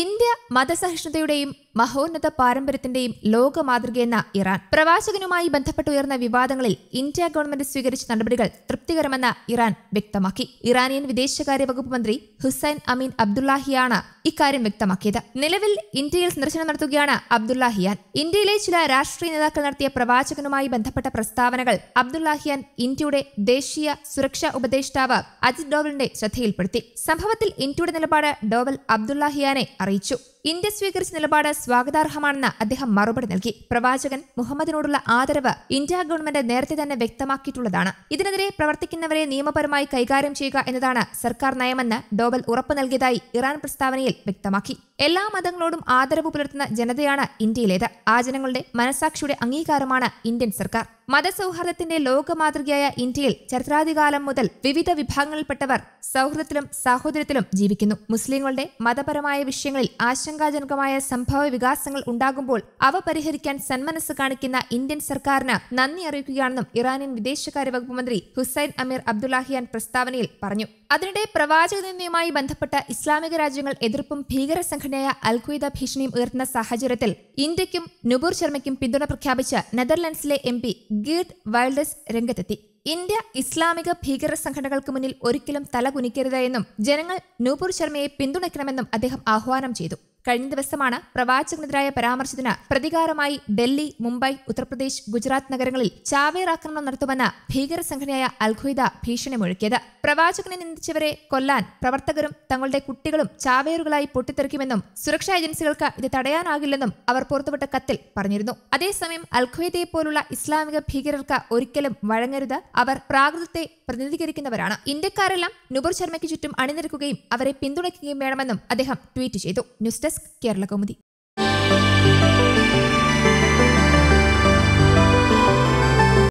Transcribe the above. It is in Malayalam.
ഇന്ത്യ മതസഹിഷ്ണുതയുടെയും മഹോന്നത പാരമ്പര്യത്തിന്റെയും ലോക മാതൃകയെന്ന ഇറാൻ പ്രവാചകനുമായി ബന്ധപ്പെട്ടുയർന്ന വിവാദങ്ങളിൽ ഇന്ത്യ ഗവൺമെന്റ് സ്വീകരിച്ച നടപടികൾ തൃപ്തികരമെന്ന ഇറാൻ വ്യക്തമാക്കി ഇറാനിയൻ വിദേശകാര്യ വകുപ്പ് മന്ത്രി ഹുസൈൻ അമീൻ അബ്ദുല്ലാഹിയാണ് ഇക്കാര്യം വ്യക്തമാക്കിയത് നിലവിൽ ഇന്ത്യയിൽ സന്ദർശനം നടത്തുകയാണ് അബ്ദുല്ലാഹിയാൻ ഇന്ത്യയിലെ ചില രാഷ്ട്രീയ നേതാക്കൾ നടത്തിയ പ്രവാചകനുമായി ബന്ധപ്പെട്ട പ്രസ്താവനകൾ അബ്ദുല്ലാഹിയാൻ ഇന്ത്യയുടെ ദേശീയ സുരക്ഷാ ഉപദേഷ്ടാവ് അജിത് ഡോവലിന്റെ ശ്രദ്ധയിൽപ്പെടുത്തി സംഭവത്തിൽ ഇന്ത്യയുടെ നിലപാട് ഡോവൽ അബ്ദുല്ലാഹിയാനെ അറിയിച്ചു ഇന്ത്യ സ്വീകരിച്ച നിലപാട് സ്വാഗതാർഹമാണെന്ന് അദ്ദേഹം മറുപടി നൽകി പ്രവാചകൻ മുഹമ്മദിനോടുള്ള ആദരവ് ഇന്ത്യ ഗവൺമെന്റ് നേരത്തെ തന്നെ വ്യക്തമാക്കിയിട്ടുള്ളതാണ് ഇതിനെതിരെ പ്രവർത്തിക്കുന്നവരെ നിയമപരമായി കൈകാര്യം ചെയ്യുക എന്നതാണ് സർക്കാർ നയമെന്ന് ഡോബൽ ഉറപ്പു നൽകിയതായി ഇറാൻ പ്രസ്താവനയിൽ വ്യക്തമാക്കി എല്ലാ മതങ്ങളോടും ആദരവ് പുലർത്തുന്ന ജനതയാണ് ഇന്ത്യയിലേത് ആ ജനങ്ങളുടെ മനസാക്ഷിയുടെ അംഗീകാരമാണ് ഇന്ത്യൻ സർക്കാർ മതസൗഹാർദ്ദത്തിന്റെ ലോകമാതൃകയായ ഇന്ത്യയിൽ ചരിത്രാധികാലം മുതൽ വിവിധ വിഭാഗങ്ങളിൽപ്പെട്ടവർ സൗഹൃദത്തിലും സാഹോദര്യത്തിലും ജീവിക്കുന്നു മുസ്ലിങ്ങളുടെ മതപരമായ വിഷയങ്ങളിൽ ആശങ്കാജനകമായ സംഭവ വികാസങ്ങൾ ഉണ്ടാകുമ്പോൾ അവ പരിഹരിക്കാൻ സന്മനസ് കാണിക്കുന്ന ഇന്ത്യൻ സർക്കാരിന് നന്ദി അറിയിക്കുകയാണെന്നും ഇറാനിയൻ വിദേശകാര്യ വകുപ്പ് മന്ത്രി ഹുസൈൻ അമീർ അബ്ദുല്ലാഹിയാൻ പ്രസ്താവനയിൽ പറഞ്ഞു അതിനിടെ പ്രവാചകനിന്ദയുമായി ബന്ധപ്പെട്ട ഇസ്ലാമിക രാജ്യങ്ങൾ എതിർപ്പും ഭീകര സംഘടനയായ അൽഖ്വയ്ദ ഭീഷണിയും ഉയർത്തുന്ന സാഹചര്യത്തിൽ ഇന്ത്യയ്ക്കും നുബൂർ ശർമ്മയ്ക്കും പിന്തുണ പ്രഖ്യാപിച്ച നെതർലൻഡ്സിലെ എം പി ഗീർഡ് വൈൽഡസ് രംഗത്തെത്തി ഇന്ത്യ ഇസ്ലാമിക ഭീകര സംഘടനകൾക്ക് മുന്നിൽ ഒരിക്കലും തലകുനിക്കരുത് എന്നും ജനങ്ങൾ നൂപൂർ ശർമ്മയെ പിന്തുണയ്ക്കണമെന്നും അദ്ദേഹം ആഹ്വാനം ചെയ്തു കഴിഞ്ഞ ദിവസമാണ് പ്രവാചകനെതിരായ പരാമർശത്തിന് പ്രതികാരമായി ഡൽഹി മുംബൈ ഉത്തർപ്രദേശ് ഗുജറാത്ത് നഗരങ്ങളിൽ ചാവേർ ആക്രമണം നടത്തുമെന്ന ഭീകര സംഘടനയായ അൽഖ്വയ്ദ ഭീഷണി മുഴക്കിയത് പ്രവാചകനെ നിന്ദിച്ചവരെ കൊല്ലാൻ പ്രവർത്തകരും തങ്ങളുടെ കുട്ടികളും ചാവേറുകളായി പൊട്ടിത്തെറിക്കുമെന്നും സുരക്ഷാ ഏജൻസികൾക്ക് ഇത് തടയാനാകില്ലെന്നും അവർ പുറത്തുവിട്ട കത്തിൽ പറഞ്ഞിരുന്നു അതേസമയം അൽഖ്വയ്ദയെ പോലുള്ള ഇസ്ലാമിക ഭീകരർക്ക് ഒരിക്കലും വഴങ്ങരുത് അവർ പ്രാകൃതത്തെ പ്രതിനിധീകരിക്കുന്നവരാണ് ഇന്ത്യക്കാരെല്ലാം നുബർ ശർമ്മയ്ക്ക് ചുറ്റും അണിനിരക്കുകയും അവരെ പിന്തുണയ്ക്കുകയും വേണമെന്നും അദ്ദേഹം ട്വീറ്റ് ചെയ്തു ന്യൂസ് ഡെസ്ക് കേരള കൗമുദി